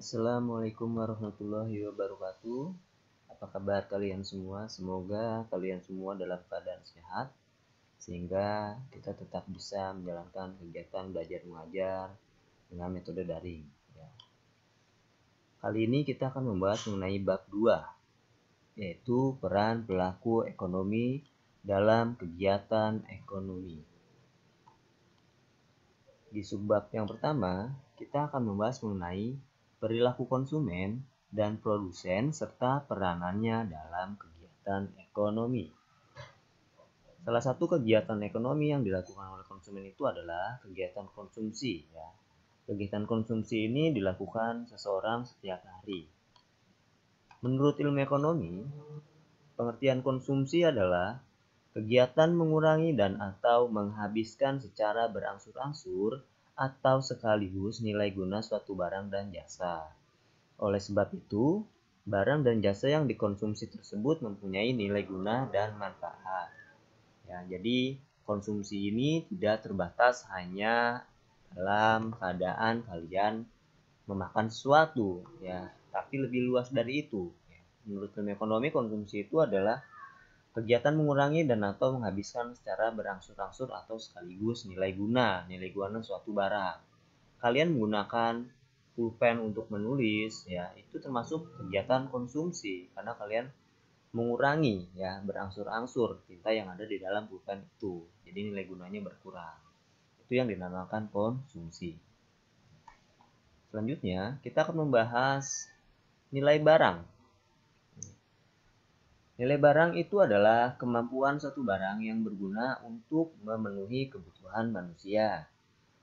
Assalamualaikum warahmatullahi wabarakatuh. Apa kabar kalian semua? Semoga kalian semua dalam keadaan sehat sehingga kita tetap bisa menjalankan kegiatan belajar mengajar dengan metode daring. Ya. Kali ini kita akan membahas mengenai bab 2 yaitu peran pelaku ekonomi dalam kegiatan ekonomi. Di subbab yang pertama, kita akan membahas mengenai perilaku konsumen dan produsen serta peranannya dalam kegiatan ekonomi. Salah satu kegiatan ekonomi yang dilakukan oleh konsumen itu adalah kegiatan konsumsi ya. Kegiatan konsumsi ini dilakukan seseorang setiap hari. Menurut ilmu ekonomi, pengertian konsumsi adalah kegiatan mengurangi dan atau menghabiskan secara berangsur-angsur atau sekaligus nilai guna suatu barang dan jasa. Oleh sebab itu, barang dan jasa yang dikonsumsi tersebut mempunyai nilai guna dan manfaat. Ya, jadi konsumsi ini tidak terbatas hanya dalam keadaan kalian memakan sesuatu ya, tapi lebih luas dari itu. Menurut ilmu ekonomi, konsumsi itu adalah Kegiatan mengurangi dan atau menghabiskan secara berangsur-angsur atau sekaligus nilai guna, nilai guna suatu barang. Kalian menggunakan pulpen untuk menulis ya, itu termasuk kegiatan konsumsi karena kalian mengurangi ya berangsur-angsur tinta yang ada di dalam pulpen itu. Jadi nilai gunanya berkurang. Itu yang dinamakan konsumsi. Selanjutnya, kita akan membahas nilai barang Nilai barang itu adalah kemampuan satu barang yang berguna untuk memenuhi kebutuhan manusia.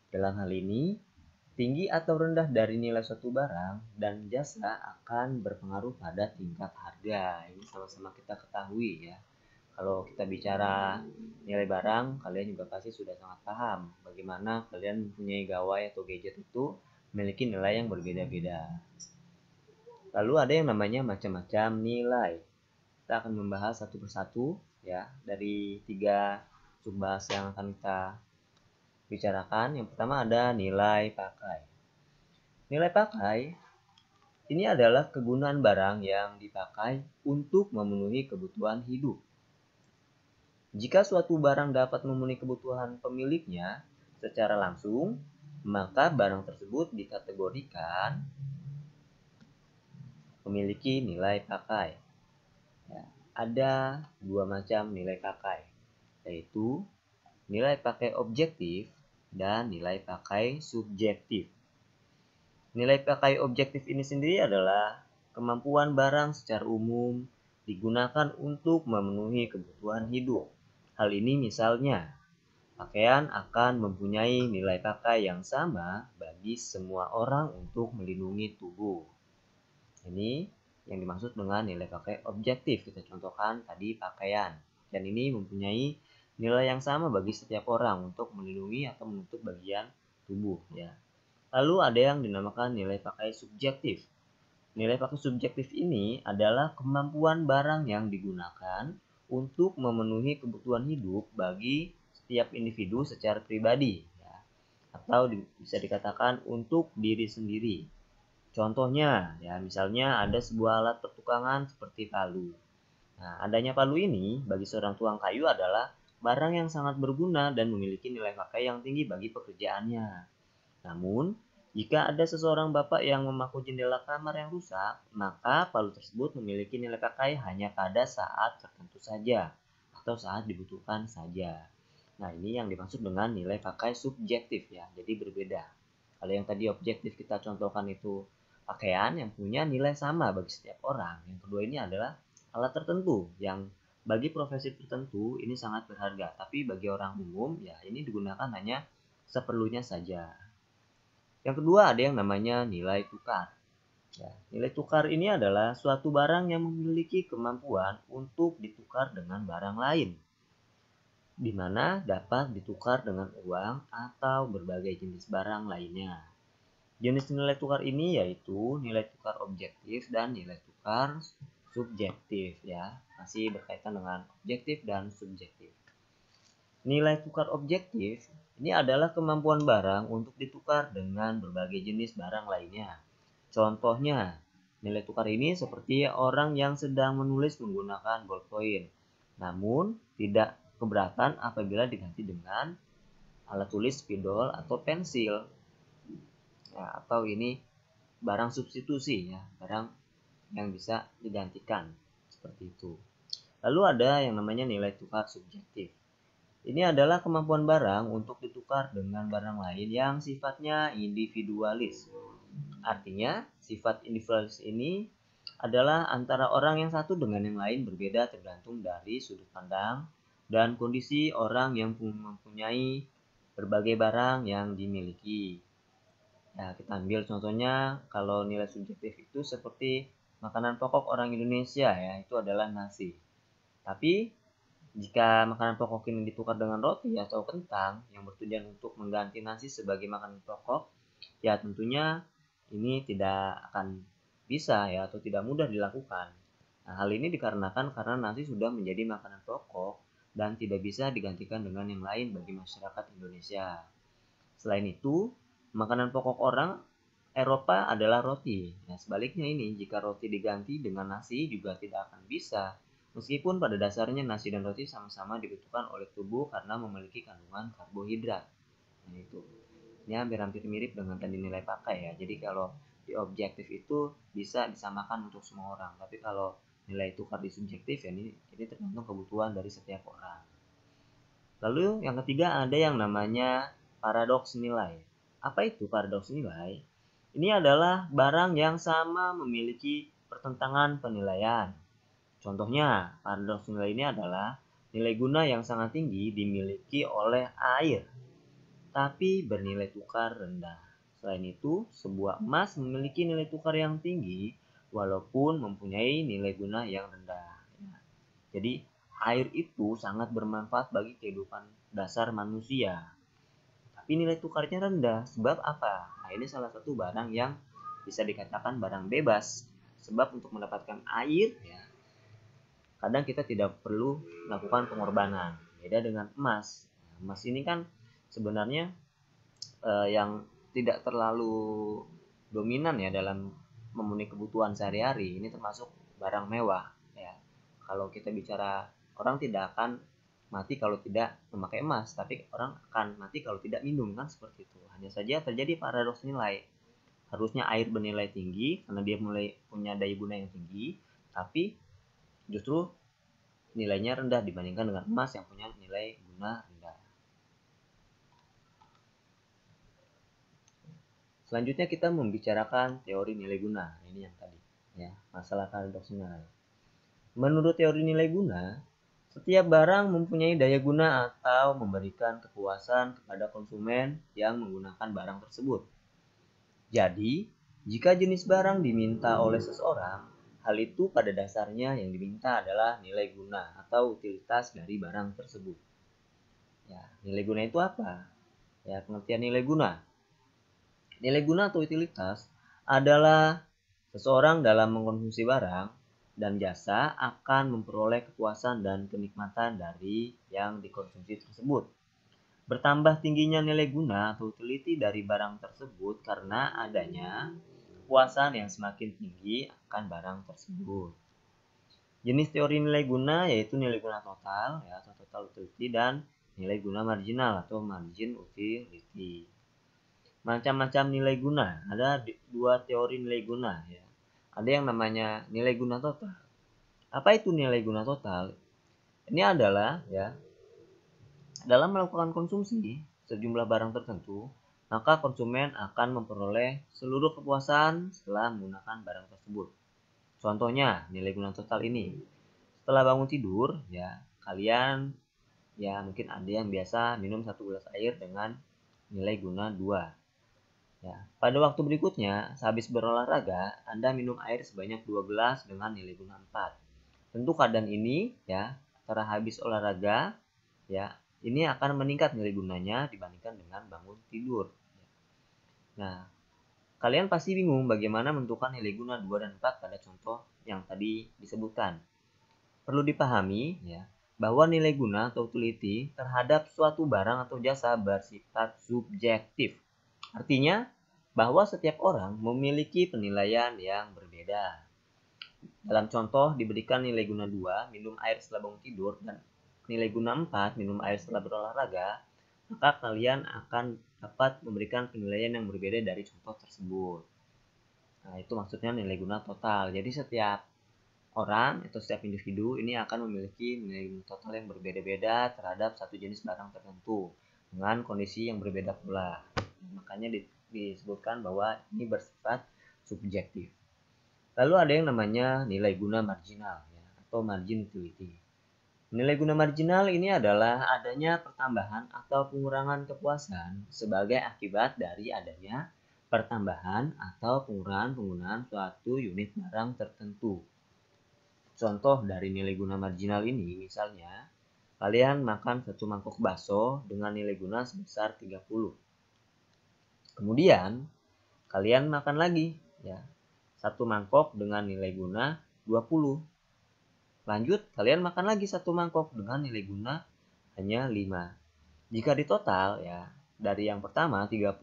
Dalam hal ini, tinggi atau rendah dari nilai suatu barang dan jasa akan berpengaruh pada tingkat harga. Ini sama-sama kita ketahui ya. Kalau kita bicara nilai barang, kalian juga pasti sudah sangat paham bagaimana kalian mempunyai gawai atau gadget itu memiliki nilai yang berbeda-beda. Lalu ada yang namanya macam-macam nilai kita akan membahas satu persatu ya dari tiga subbahas yang akan kita bicarakan. Yang pertama ada nilai pakai. Nilai pakai ini adalah kegunaan barang yang dipakai untuk memenuhi kebutuhan hidup. Jika suatu barang dapat memenuhi kebutuhan pemiliknya secara langsung, maka barang tersebut dikategorikan memiliki nilai pakai ada dua macam nilai pakai, yaitu nilai pakai objektif dan nilai pakai subjektif. Nilai pakai objektif ini sendiri adalah kemampuan barang secara umum digunakan untuk memenuhi kebutuhan hidup. Hal ini misalnya, pakaian akan mempunyai nilai pakai yang sama bagi semua orang untuk melindungi tubuh. Ini yang dimaksud dengan nilai pakai objektif. Kita contohkan tadi pakaian. Dan ini mempunyai nilai yang sama bagi setiap orang untuk melindungi atau menutup bagian tubuh ya. Lalu ada yang dinamakan nilai pakai subjektif. Nilai pakai subjektif ini adalah kemampuan barang yang digunakan untuk memenuhi kebutuhan hidup bagi setiap individu secara pribadi ya. atau bisa dikatakan untuk diri sendiri Contohnya, ya misalnya ada sebuah alat pertukangan seperti palu. Nah, adanya palu ini bagi seorang tuang kayu adalah barang yang sangat berguna dan memiliki nilai pakai yang tinggi bagi pekerjaannya. Namun, jika ada seseorang bapak yang memaku jendela kamar yang rusak, maka palu tersebut memiliki nilai pakai hanya pada saat tertentu saja atau saat dibutuhkan saja. Nah, ini yang dimaksud dengan nilai pakai subjektif ya, jadi berbeda. Kalau yang tadi objektif kita contohkan itu pakaian yang punya nilai sama bagi setiap orang. Yang kedua ini adalah alat tertentu yang bagi profesi tertentu ini sangat berharga, tapi bagi orang umum ya ini digunakan hanya seperlunya saja. Yang kedua ada yang namanya nilai tukar. Ya, nilai tukar ini adalah suatu barang yang memiliki kemampuan untuk ditukar dengan barang lain, dimana dapat ditukar dengan uang atau berbagai jenis barang lainnya. Jenis nilai tukar ini yaitu nilai tukar objektif dan nilai tukar subjektif ya, masih berkaitan dengan objektif dan subjektif. Nilai tukar objektif ini adalah kemampuan barang untuk ditukar dengan berbagai jenis barang lainnya. Contohnya, nilai tukar ini seperti orang yang sedang menulis menggunakan ballpoint, namun tidak keberatan apabila diganti dengan alat tulis spidol atau pensil ya atau ini barang substitusi ya barang yang bisa digantikan seperti itu lalu ada yang namanya nilai tukar subjektif ini adalah kemampuan barang untuk ditukar dengan barang lain yang sifatnya individualis artinya sifat individualis ini adalah antara orang yang satu dengan yang lain berbeda tergantung dari sudut pandang dan kondisi orang yang mempunyai berbagai barang yang dimiliki. Ya, kita ambil contohnya kalau nilai subjektif itu seperti makanan pokok orang Indonesia ya, itu adalah nasi. Tapi jika makanan pokok ini ditukar dengan roti atau kentang yang bertujuan untuk mengganti nasi sebagai makanan pokok, ya tentunya ini tidak akan bisa ya atau tidak mudah dilakukan. Nah, hal ini dikarenakan karena nasi sudah menjadi makanan pokok dan tidak bisa digantikan dengan yang lain bagi masyarakat Indonesia. Selain itu, Makanan pokok orang Eropa adalah roti. Nah, sebaliknya ini, jika roti diganti dengan nasi juga tidak akan bisa. Meskipun pada dasarnya nasi dan roti sama-sama dibutuhkan oleh tubuh karena memiliki kandungan karbohidrat. Nah, itu. Ini hampir-hampir mirip dengan tadi nilai pakai ya. Jadi kalau di objektif itu bisa disamakan untuk semua orang. Tapi kalau nilai tukar di subjektif ya ini, ini tergantung kebutuhan dari setiap orang. Lalu yang ketiga ada yang namanya paradoks nilai. Apa itu paradoks nilai? Ini adalah barang yang sama memiliki pertentangan penilaian. Contohnya, paradoks nilai ini adalah nilai guna yang sangat tinggi dimiliki oleh air, tapi bernilai tukar rendah. Selain itu, sebuah emas memiliki nilai tukar yang tinggi walaupun mempunyai nilai guna yang rendah. Jadi, air itu sangat bermanfaat bagi kehidupan dasar manusia tapi nilai tukarnya rendah. Sebab apa? Nah, ini salah satu barang yang bisa dikatakan barang bebas. Sebab untuk mendapatkan air, ya, kadang kita tidak perlu melakukan pengorbanan. Beda dengan emas. Nah, emas ini kan sebenarnya eh, yang tidak terlalu dominan ya dalam memenuhi kebutuhan sehari-hari. Ini termasuk barang mewah. Ya, kalau kita bicara orang tidak akan mati kalau tidak memakai emas, tapi orang akan mati kalau tidak minum kan seperti itu. Hanya saja terjadi paradoks nilai. Harusnya air bernilai tinggi karena dia mulai punya daya guna yang tinggi, tapi justru nilainya rendah dibandingkan dengan emas yang punya nilai guna rendah. Selanjutnya kita membicarakan teori nilai guna. Ini yang tadi ya, masalah paradoks nilai. Menurut teori nilai guna, setiap barang mempunyai daya guna atau memberikan kepuasan kepada konsumen yang menggunakan barang tersebut. Jadi, jika jenis barang diminta oleh seseorang, hal itu pada dasarnya yang diminta adalah nilai guna atau utilitas dari barang tersebut. Ya, nilai guna itu apa? Ya, pengertian nilai guna. Nilai guna atau utilitas adalah seseorang dalam mengkonsumsi barang dan jasa akan memperoleh kepuasan dan kenikmatan dari yang dikonsumsi tersebut. Bertambah tingginya nilai guna atau utility dari barang tersebut karena adanya kepuasan yang semakin tinggi akan barang tersebut. Jenis teori nilai guna yaitu nilai guna total ya, atau total utility dan nilai guna marginal atau margin utility macam-macam nilai guna. Ada dua teori nilai guna ya ada yang namanya nilai guna total. Apa itu nilai guna total? Ini adalah ya dalam melakukan konsumsi sejumlah barang tertentu, maka konsumen akan memperoleh seluruh kepuasan setelah menggunakan barang tersebut. Contohnya nilai guna total ini. Setelah bangun tidur, ya kalian ya mungkin ada yang biasa minum satu gelas air dengan nilai guna 2 Ya, pada waktu berikutnya, sehabis berolahraga, Anda minum air sebanyak 2 gelas dengan nilai guna 4. Tentu keadaan ini ya, setelah habis olahraga ya, ini akan meningkat nilai gunanya dibandingkan dengan bangun tidur. Nah, kalian pasti bingung bagaimana menentukan nilai guna 2 dan 4 pada contoh yang tadi disebutkan. Perlu dipahami ya, bahwa nilai guna atau utility terhadap suatu barang atau jasa bersifat subjektif Artinya, bahwa setiap orang memiliki penilaian yang berbeda. Dalam contoh diberikan nilai guna 2, minum air setelah bangun tidur, dan nilai guna 4, minum air setelah berolahraga, maka kalian akan dapat memberikan penilaian yang berbeda dari contoh tersebut. Nah, itu maksudnya nilai guna total. Jadi setiap orang atau setiap individu ini akan memiliki nilai guna total yang berbeda-beda terhadap satu jenis barang tertentu dengan kondisi yang berbeda pula. Makanya disebutkan bahwa ini bersifat subjektif. Lalu ada yang namanya nilai guna marginal ya, atau margin utility. Nilai guna marginal ini adalah adanya pertambahan atau pengurangan kepuasan sebagai akibat dari adanya pertambahan atau pengurangan penggunaan suatu unit barang tertentu. Contoh dari nilai guna marginal ini misalnya, kalian makan satu mangkok bakso dengan nilai guna sebesar 30 Kemudian kalian makan lagi ya. Satu mangkok dengan nilai guna 20. Lanjut kalian makan lagi satu mangkok dengan nilai guna hanya 5. Jika ditotal ya dari yang pertama 30,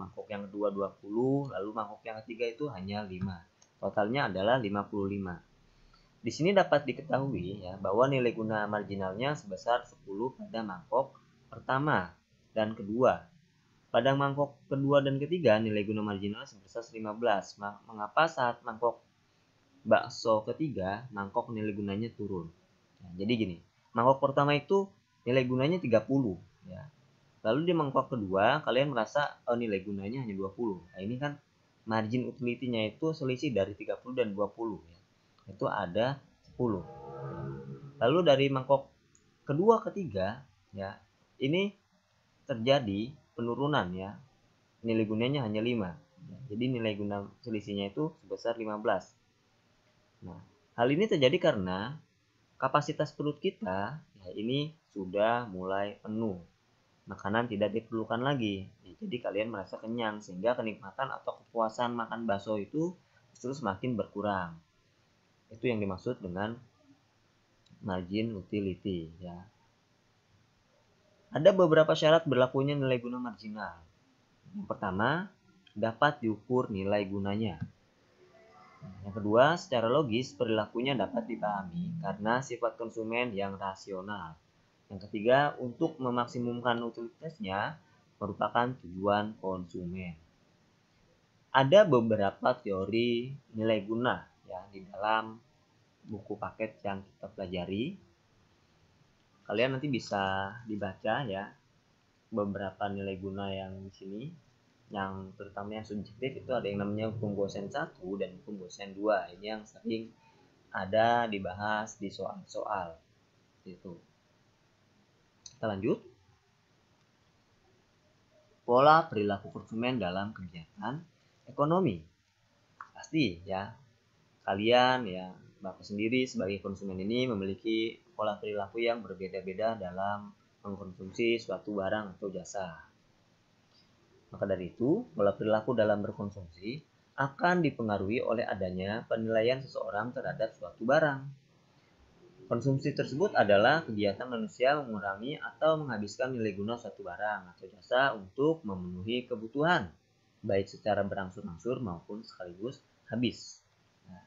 mangkok yang kedua 20, lalu mangkok yang ketiga itu hanya 5. Totalnya adalah 55. Di sini dapat diketahui ya bahwa nilai guna marginalnya sebesar 10 pada mangkok pertama dan kedua pada mangkok kedua dan ketiga, nilai guna marginal sebesar 15. Mengapa saat mangkok bakso ketiga, mangkok nilai gunanya turun? Nah, jadi gini, mangkok pertama itu nilai gunanya 30. Ya. Lalu di mangkok kedua, kalian merasa oh, nilai gunanya hanya 20. Nah, ini kan margin utility-nya itu selisih dari 30 dan 20. Ya. Itu ada 10. Lalu dari mangkok kedua, ketiga, ya ini terjadi penurunan ya. Nilai gunanya hanya 5. Jadi nilai guna selisihnya itu sebesar 15. Nah, hal ini terjadi karena kapasitas perut kita ya ini sudah mulai penuh. Makanan tidak diperlukan lagi. Ya, jadi kalian merasa kenyang sehingga kenikmatan atau kepuasan makan bakso itu justru semakin berkurang. Itu yang dimaksud dengan margin utility ya. Ada beberapa syarat berlakunya nilai guna marginal. Yang pertama, dapat diukur nilai gunanya. Yang kedua, secara logis perilakunya dapat dipahami karena sifat konsumen yang rasional. Yang ketiga, untuk memaksimumkan utilitasnya merupakan tujuan konsumen. Ada beberapa teori nilai guna yang di dalam buku paket yang kita pelajari kalian nanti bisa dibaca ya beberapa nilai guna yang di sini yang terutama yang subjektif itu ada yang namanya hukum gosen 1 dan hukum gosen 2 ini yang sering ada dibahas di soal-soal itu kita lanjut pola perilaku konsumen dalam kegiatan ekonomi pasti ya kalian ya bapak sendiri sebagai konsumen ini memiliki pola perilaku yang berbeda-beda dalam mengkonsumsi suatu barang atau jasa. Maka dari itu, pola perilaku dalam berkonsumsi akan dipengaruhi oleh adanya penilaian seseorang terhadap suatu barang. Konsumsi tersebut adalah kegiatan manusia mengurangi atau menghabiskan nilai guna suatu barang atau jasa untuk memenuhi kebutuhan, baik secara berangsur-angsur maupun sekaligus habis. Nah,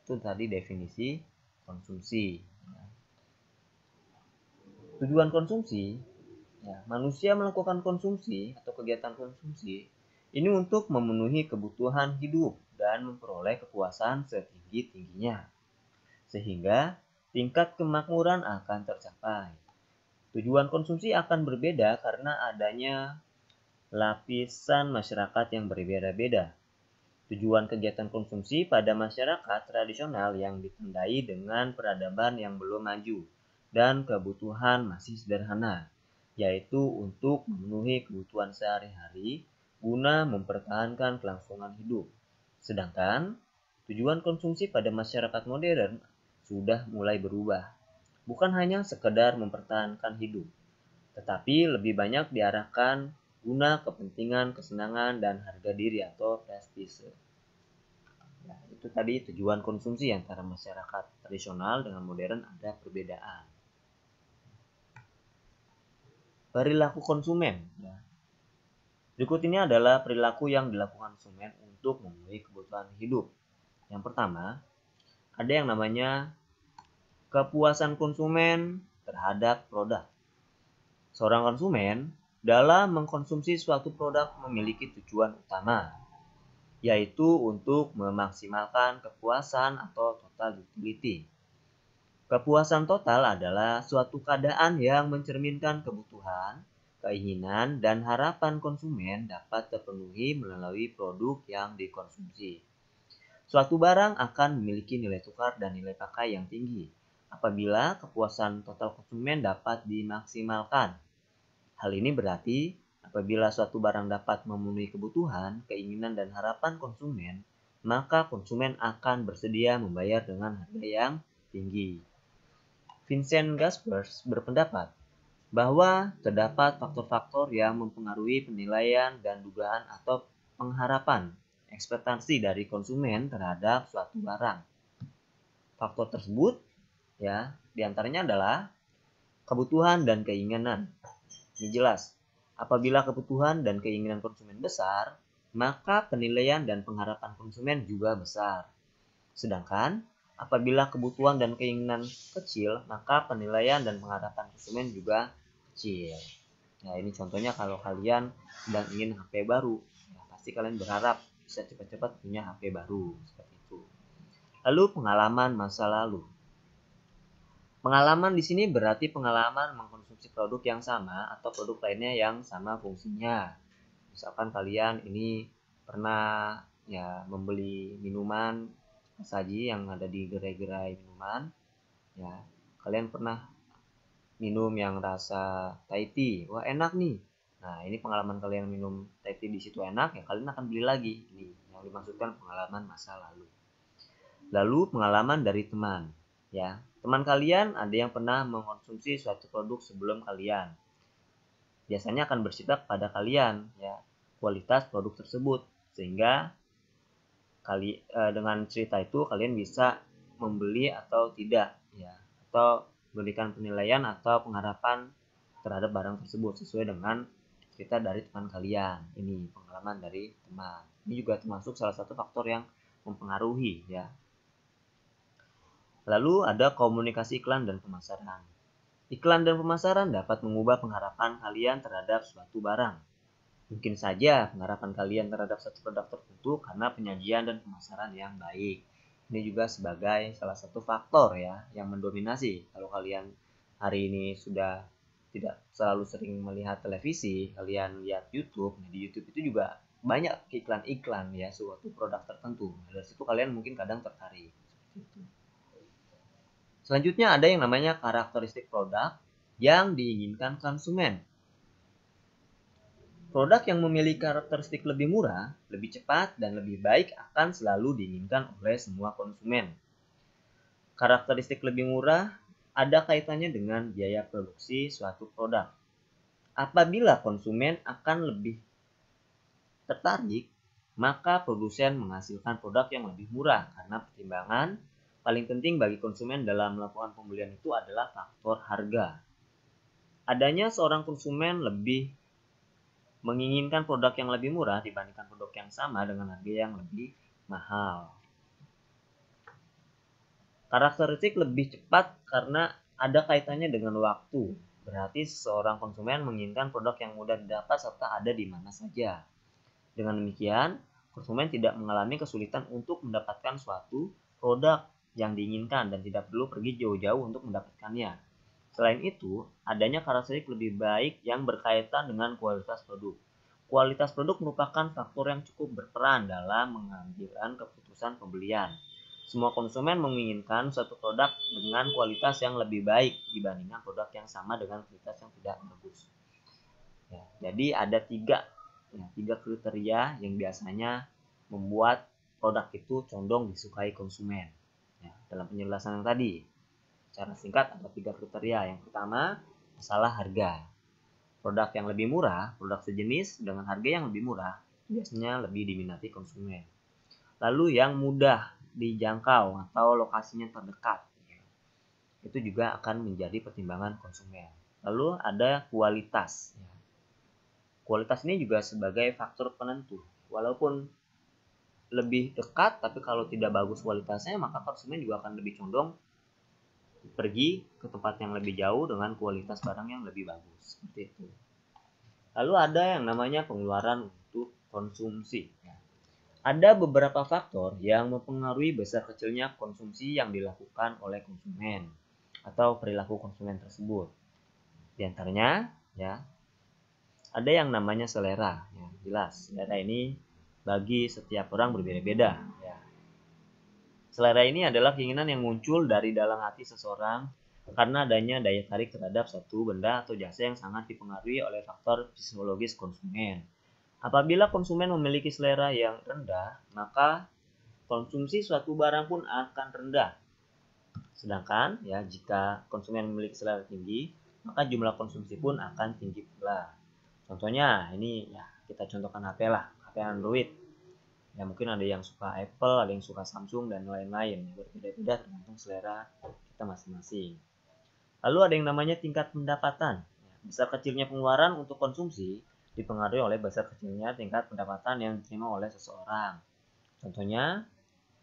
itu tadi definisi konsumsi tujuan konsumsi, ya, manusia melakukan konsumsi atau kegiatan konsumsi ini untuk memenuhi kebutuhan hidup dan memperoleh kepuasan setinggi-tingginya. Sehingga tingkat kemakmuran akan tercapai. Tujuan konsumsi akan berbeda karena adanya lapisan masyarakat yang berbeda-beda. Tujuan kegiatan konsumsi pada masyarakat tradisional yang ditandai dengan peradaban yang belum maju, dan kebutuhan masih sederhana, yaitu untuk memenuhi kebutuhan sehari-hari guna mempertahankan kelangsungan hidup. Sedangkan tujuan konsumsi pada masyarakat modern sudah mulai berubah. Bukan hanya sekedar mempertahankan hidup, tetapi lebih banyak diarahkan guna kepentingan, kesenangan, dan harga diri atau prestise. Ya, itu tadi tujuan konsumsi antara masyarakat tradisional dengan modern ada perbedaan perilaku konsumen. Ya. Berikut ini adalah perilaku yang dilakukan konsumen untuk memenuhi kebutuhan hidup. Yang pertama, ada yang namanya kepuasan konsumen terhadap produk. Seorang konsumen dalam mengkonsumsi suatu produk memiliki tujuan utama, yaitu untuk memaksimalkan kepuasan atau total utility. Kepuasan total adalah suatu keadaan yang mencerminkan kebutuhan, keinginan, dan harapan konsumen dapat terpenuhi melalui produk yang dikonsumsi. Suatu barang akan memiliki nilai tukar dan nilai pakai yang tinggi apabila kepuasan total konsumen dapat dimaksimalkan. Hal ini berarti apabila suatu barang dapat memenuhi kebutuhan, keinginan, dan harapan konsumen, maka konsumen akan bersedia membayar dengan harga yang tinggi. Vincent Gaspers berpendapat bahwa terdapat faktor-faktor yang mempengaruhi penilaian dan dugaan atau pengharapan ekspektasi dari konsumen terhadap suatu barang. Faktor tersebut ya diantaranya adalah kebutuhan dan keinginan. Ini jelas. Apabila kebutuhan dan keinginan konsumen besar, maka penilaian dan pengharapan konsumen juga besar. Sedangkan Apabila kebutuhan dan keinginan kecil, maka penilaian dan pengharapan konsumen juga kecil. Nah, ini contohnya kalau kalian sedang ingin HP baru, ya, pasti kalian berharap bisa cepat-cepat punya HP baru seperti itu. Lalu pengalaman masa lalu. Pengalaman di sini berarti pengalaman mengkonsumsi produk yang sama atau produk lainnya yang sama fungsinya. Misalkan kalian ini pernah ya membeli minuman saji yang ada di gerai-gerai minuman ya kalian pernah minum yang rasa Thai tea wah enak nih nah ini pengalaman kalian minum Thai tea di situ enak ya kalian akan beli lagi ini yang dimaksudkan pengalaman masa lalu lalu pengalaman dari teman ya teman kalian ada yang pernah mengonsumsi suatu produk sebelum kalian biasanya akan bersifat pada kalian ya kualitas produk tersebut sehingga kali uh, dengan cerita itu kalian bisa membeli atau tidak ya atau berikan penilaian atau pengharapan terhadap barang tersebut sesuai dengan cerita dari teman kalian ini pengalaman dari teman ini juga termasuk salah satu faktor yang mempengaruhi ya lalu ada komunikasi iklan dan pemasaran iklan dan pemasaran dapat mengubah pengharapan kalian terhadap suatu barang Mungkin saja pengharapan kalian terhadap satu produk tertentu karena penyajian dan pemasaran yang baik. Ini juga sebagai salah satu faktor ya yang mendominasi. Kalau kalian hari ini sudah tidak selalu sering melihat televisi, kalian lihat YouTube. Nah, di YouTube itu juga banyak iklan-iklan ya suatu produk tertentu. Dari situ kalian mungkin kadang tertarik. Selanjutnya ada yang namanya karakteristik produk yang diinginkan konsumen. Produk yang memiliki karakteristik lebih murah, lebih cepat, dan lebih baik akan selalu diinginkan oleh semua konsumen. Karakteristik lebih murah ada kaitannya dengan biaya produksi suatu produk. Apabila konsumen akan lebih tertarik, maka produsen menghasilkan produk yang lebih murah karena pertimbangan paling penting bagi konsumen dalam melakukan pembelian itu adalah faktor harga. Adanya seorang konsumen lebih menginginkan produk yang lebih murah dibandingkan produk yang sama dengan harga yang lebih mahal. Karakteristik lebih cepat karena ada kaitannya dengan waktu. Berarti seorang konsumen menginginkan produk yang mudah didapat serta ada di mana saja. Dengan demikian, konsumen tidak mengalami kesulitan untuk mendapatkan suatu produk yang diinginkan dan tidak perlu pergi jauh-jauh untuk mendapatkannya. Selain itu, adanya karakteristik lebih baik yang berkaitan dengan kualitas produk. Kualitas produk merupakan faktor yang cukup berperan dalam mengambil keputusan pembelian. Semua konsumen menginginkan suatu produk dengan kualitas yang lebih baik dibandingkan produk yang sama dengan kualitas yang tidak bagus. Ya, jadi ada tiga, ya, tiga kriteria yang biasanya membuat produk itu condong disukai konsumen. Ya, dalam penjelasan yang tadi, Secara singkat ada tiga kriteria. Yang pertama, masalah harga. Produk yang lebih murah, produk sejenis dengan harga yang lebih murah, iya. biasanya lebih diminati konsumen. Lalu yang mudah dijangkau atau lokasinya terdekat, itu juga akan menjadi pertimbangan konsumen. Lalu ada kualitas. Kualitas ini juga sebagai faktor penentu. Walaupun lebih dekat, tapi kalau tidak bagus kualitasnya, maka konsumen juga akan lebih condong pergi ke tempat yang lebih jauh dengan kualitas barang yang lebih bagus seperti itu lalu ada yang namanya pengeluaran untuk konsumsi ada beberapa faktor yang mempengaruhi besar kecilnya konsumsi yang dilakukan oleh konsumen atau perilaku konsumen tersebut. Di antaranya, ya, ada yang namanya selera. Ya, jelas, selera ini bagi setiap orang berbeda-beda. Ya. Selera ini adalah keinginan yang muncul dari dalam hati seseorang karena adanya daya tarik terhadap satu benda atau jasa yang sangat dipengaruhi oleh faktor psikologis konsumen. Apabila konsumen memiliki selera yang rendah, maka konsumsi suatu barang pun akan rendah. Sedangkan ya jika konsumen memiliki selera tinggi, maka jumlah konsumsi pun akan tinggi pula. Contohnya ini ya kita contohkan HP lah, HP Android ya mungkin ada yang suka Apple ada yang suka Samsung dan lain-lain ya, berbeda-beda tergantung selera kita masing-masing lalu ada yang namanya tingkat pendapatan ya, besar kecilnya pengeluaran untuk konsumsi dipengaruhi oleh besar kecilnya tingkat pendapatan yang diterima oleh seseorang contohnya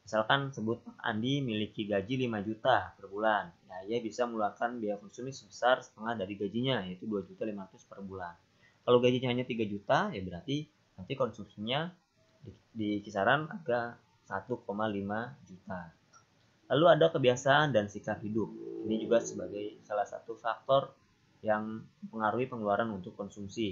misalkan sebut Andi memiliki gaji 5 juta per bulan ya ia bisa mengeluarkan biaya konsumsi sebesar setengah dari gajinya yaitu dua juta ratus per bulan kalau gajinya hanya 3 juta ya berarti nanti konsumsinya di, di kisaran harga 1,5 juta. Lalu ada kebiasaan dan sikap hidup. Ini juga sebagai salah satu faktor yang mempengaruhi pengeluaran untuk konsumsi.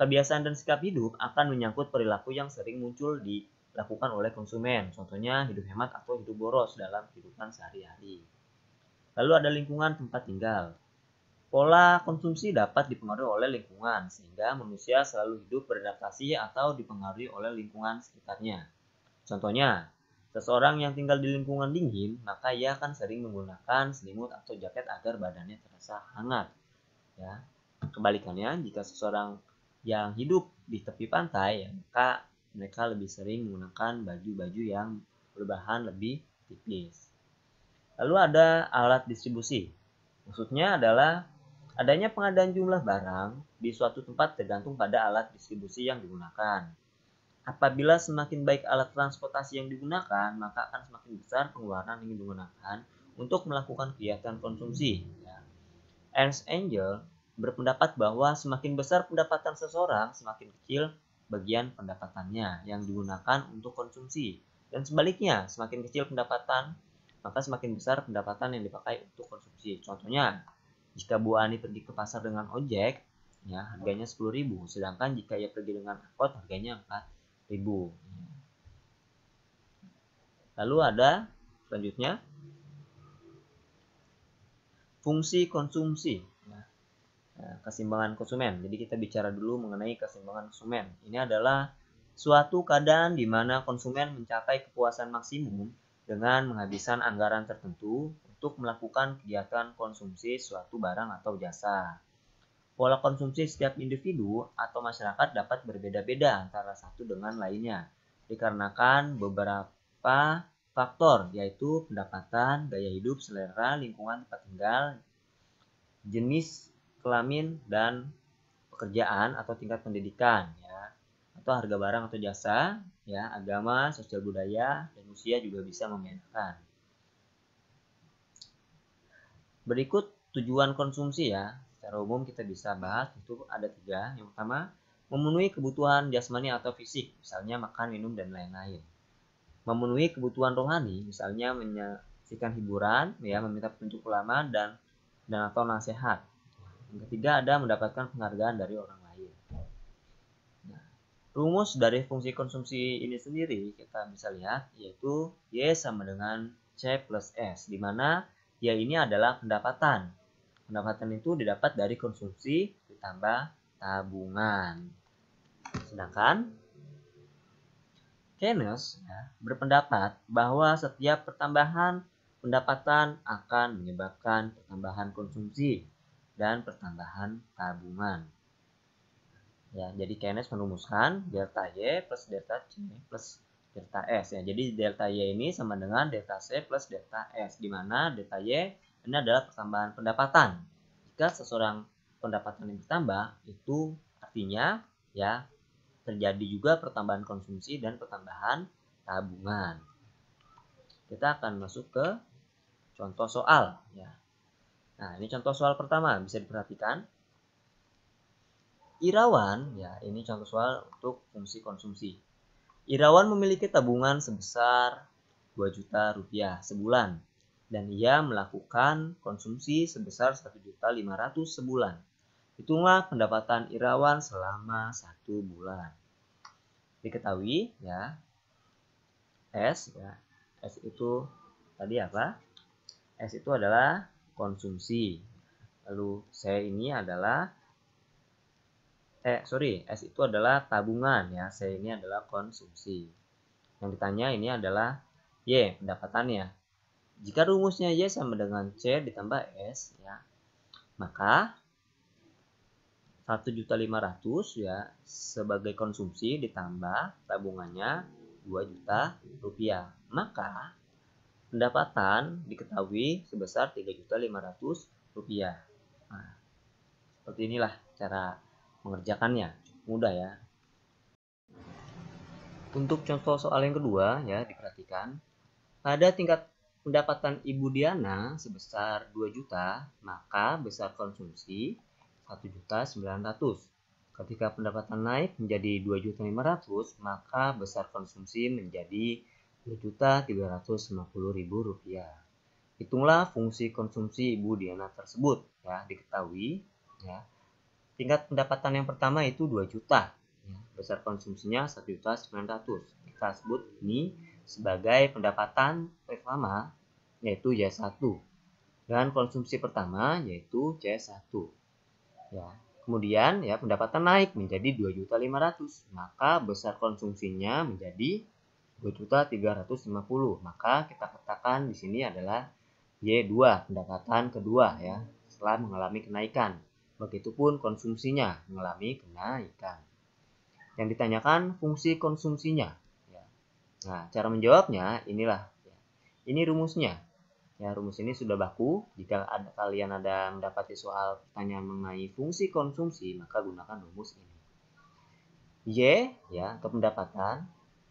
Kebiasaan dan sikap hidup akan menyangkut perilaku yang sering muncul dilakukan oleh konsumen. Contohnya hidup hemat atau hidup boros dalam kehidupan sehari-hari. Lalu ada lingkungan tempat tinggal. Pola konsumsi dapat dipengaruhi oleh lingkungan, sehingga manusia selalu hidup beradaptasi atau dipengaruhi oleh lingkungan sekitarnya. Contohnya, seseorang yang tinggal di lingkungan dingin, maka ia akan sering menggunakan selimut atau jaket agar badannya terasa hangat. Ya. Kebalikannya, jika seseorang yang hidup di tepi pantai, ya, maka mereka lebih sering menggunakan baju-baju yang berbahan lebih tipis. Lalu ada alat distribusi. Maksudnya adalah Adanya pengadaan jumlah barang di suatu tempat tergantung pada alat distribusi yang digunakan. Apabila semakin baik alat transportasi yang digunakan, maka akan semakin besar pengeluaran yang digunakan untuk melakukan kegiatan konsumsi. Ya. Ernst Angel berpendapat bahwa semakin besar pendapatan seseorang, semakin kecil bagian pendapatannya yang digunakan untuk konsumsi. Dan sebaliknya, semakin kecil pendapatan, maka semakin besar pendapatan yang dipakai untuk konsumsi. Contohnya, jika Bu Ani pergi ke pasar dengan ojek, ya harganya 10.000, sedangkan jika ia pergi dengan angkot harganya 4.000. Lalu ada selanjutnya fungsi konsumsi ya, ya, keseimbangan konsumen. Jadi kita bicara dulu mengenai keseimbangan konsumen. Ini adalah suatu keadaan di mana konsumen mencapai kepuasan maksimum dengan menghabiskan anggaran tertentu untuk melakukan kegiatan konsumsi suatu barang atau jasa. Pola konsumsi setiap individu atau masyarakat dapat berbeda-beda antara satu dengan lainnya, dikarenakan beberapa faktor yaitu pendapatan, gaya hidup, selera, lingkungan tempat tinggal, jenis kelamin dan pekerjaan atau tingkat pendidikan ya atau harga barang atau jasa ya agama sosial budaya dan usia juga bisa membedakan Berikut tujuan konsumsi ya. Secara umum kita bisa bahas itu ada tiga. Yang pertama, memenuhi kebutuhan jasmani atau fisik, misalnya makan, minum, dan lain-lain. Memenuhi kebutuhan rohani, misalnya menyaksikan hiburan, ya, meminta petunjuk ulama, dan dan atau nasihat. Yang ketiga ada mendapatkan penghargaan dari orang lain. Nah, rumus dari fungsi konsumsi ini sendiri kita bisa lihat yaitu Y sama dengan C plus S, di mana dia ya, ini adalah pendapatan. Pendapatan itu didapat dari konsumsi ditambah tabungan. Sedangkan Keynes ya, berpendapat bahwa setiap pertambahan pendapatan akan menyebabkan pertambahan konsumsi dan pertambahan tabungan. Ya, jadi Keynes merumuskan delta Y plus delta C plus delta S ya. Jadi delta Y ini sama dengan delta C plus delta S di mana delta Y ini adalah pertambahan pendapatan. Jika seseorang pendapatan yang bertambah itu artinya ya terjadi juga pertambahan konsumsi dan pertambahan tabungan. Kita akan masuk ke contoh soal ya. Nah, ini contoh soal pertama bisa diperhatikan. Irawan ya, ini contoh soal untuk fungsi konsumsi. Irawan memiliki tabungan sebesar 2 juta rupiah sebulan dan ia melakukan konsumsi sebesar 1.500 sebulan. Itulah pendapatan Irawan selama satu bulan. Diketahui ya, S ya, S itu tadi apa? S itu adalah konsumsi. Lalu C ini adalah eh sorry S itu adalah tabungan ya C ini adalah konsumsi yang ditanya ini adalah Y pendapatannya jika rumusnya Y sama dengan C ditambah S ya maka 1.500 ya sebagai konsumsi ditambah tabungannya 2 juta rupiah maka pendapatan diketahui sebesar 3.500 rupiah nah, seperti inilah cara mengerjakannya. Mudah ya. Untuk contoh soal yang kedua ya diperhatikan pada tingkat pendapatan Ibu Diana sebesar 2 juta, maka besar konsumsi juta 900 Ketika pendapatan naik menjadi juta 500 maka besar konsumsi menjadi juta ribu rupiah. Hitunglah fungsi konsumsi Ibu Diana tersebut ya diketahui ya Tingkat pendapatan yang pertama itu 2 juta. Hmm. Besar konsumsinya 1 juta 900. Kita sebut ini sebagai pendapatan pertama yaitu J1 dan konsumsi pertama yaitu C1. Ya. Kemudian ya pendapatan naik menjadi 2.500, maka besar konsumsinya menjadi 2.350. Maka kita katakan di sini adalah Y2 pendapatan kedua ya setelah mengalami kenaikan. Begitupun konsumsinya mengalami kenaikan. Yang ditanyakan fungsi konsumsinya. Ya. Nah, cara menjawabnya inilah. Ya. Ini rumusnya. Ya, rumus ini sudah baku. Jika ada, kalian ada mendapati soal pertanyaan mengenai fungsi konsumsi, maka gunakan rumus ini. Y ya untuk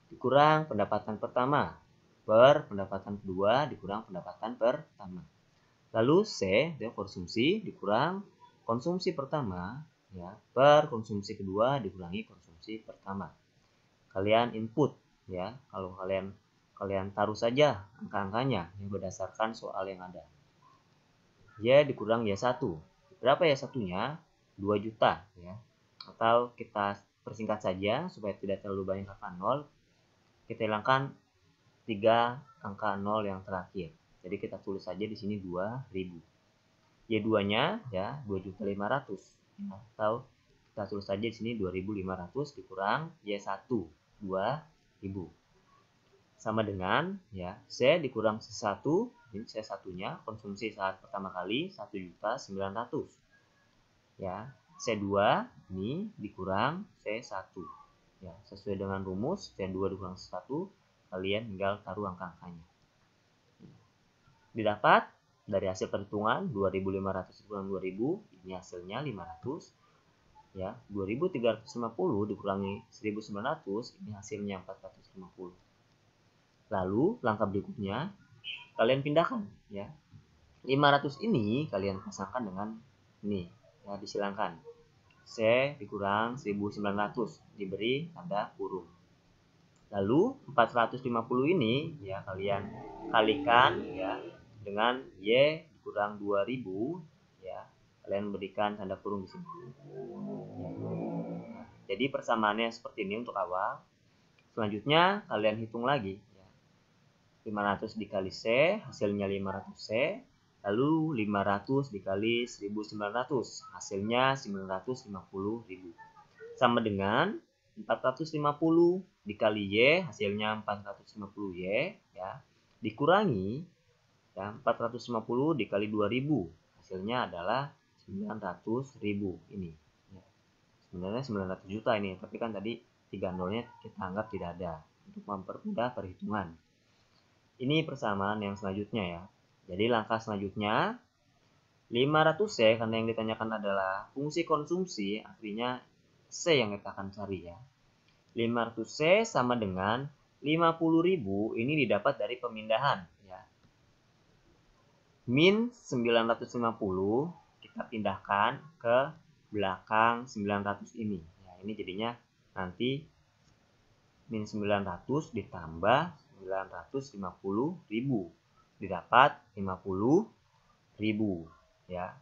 dikurang pendapatan pertama per pendapatan kedua dikurang pendapatan pertama. Lalu C itu konsumsi dikurang konsumsi pertama ya per konsumsi kedua dikurangi konsumsi pertama. Kalian input ya kalau kalian kalian taruh saja angka-angkanya yang berdasarkan soal yang ada. Ya dikurang ya satu, Berapa ya satunya? 2 juta ya. Atau kita persingkat saja supaya tidak terlalu banyak angka nol, Kita hilangkan 3 angka nol yang terakhir. Jadi kita tulis saja di sini 2000. Y2-nya ya 2.500 ya, hmm. atau kita tulis saja di sini 2.500 dikurang Y1 ya 2.000 sama dengan ya C dikurang C1 ini C1-nya konsumsi saat pertama kali 1.900 ya C2 ini dikurang C1 ya sesuai dengan rumus C2 dikurang C1 kalian tinggal taruh angka-angkanya didapat dari hasil perhitungan 2500 dikurang 2000 ini hasilnya 500 ya 2350 dikurangi 1900 ini hasilnya 450 lalu langkah berikutnya kalian pindahkan ya 500 ini kalian pasangkan dengan ini ya disilangkan C dikurang 1900 diberi tanda kurung lalu 450 ini ya kalian kalikan ya dengan Y kurang 2000 ya kalian berikan tanda kurung di sini jadi persamaannya seperti ini untuk awal selanjutnya kalian hitung lagi ya. 500 dikali C hasilnya 500 C lalu 500 dikali 1900 hasilnya 950.000 sama dengan 450 dikali Y hasilnya 450 Y ya dikurangi Ya, 450 dikali 2000 hasilnya adalah 900.000 ini. Ya. Sebenarnya 900 juta ini, tapi kan tadi tiga nolnya kita anggap tidak ada untuk mempermudah perhitungan. Ini persamaan yang selanjutnya ya. Jadi langkah selanjutnya 500 ya karena yang ditanyakan adalah fungsi konsumsi artinya C yang kita akan cari ya. 500 C sama dengan 50.000 ini didapat dari pemindahan min 950 kita pindahkan ke belakang 900 ini. Ya, ini jadinya nanti min 900 ditambah 950 ribu. Didapat 50 ribu. Ya.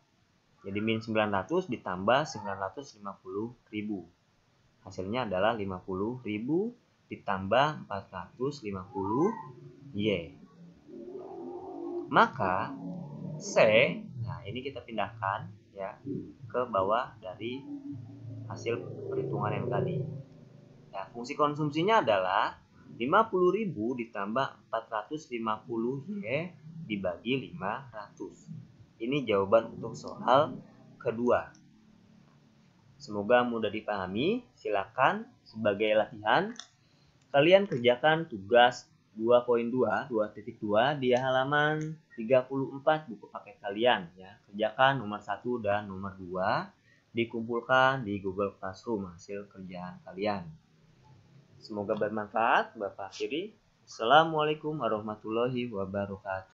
Jadi min 900 ditambah 950 ribu. Hasilnya adalah 50 ribu ditambah 450 Y. Maka C nah ini kita pindahkan ya ke bawah dari hasil perhitungan yang tadi ya, fungsi konsumsinya adalah 50.000 ditambah 450 Y dibagi 500 ini jawaban untuk soal kedua semoga mudah dipahami silakan sebagai latihan kalian kerjakan tugas 2.2 2.2 di halaman 34 buku paket kalian ya. Kerjakan nomor 1 dan nomor 2 dikumpulkan di Google Classroom hasil kerjaan kalian. Semoga bermanfaat Bapak Kiri. Assalamualaikum warahmatullahi wabarakatuh.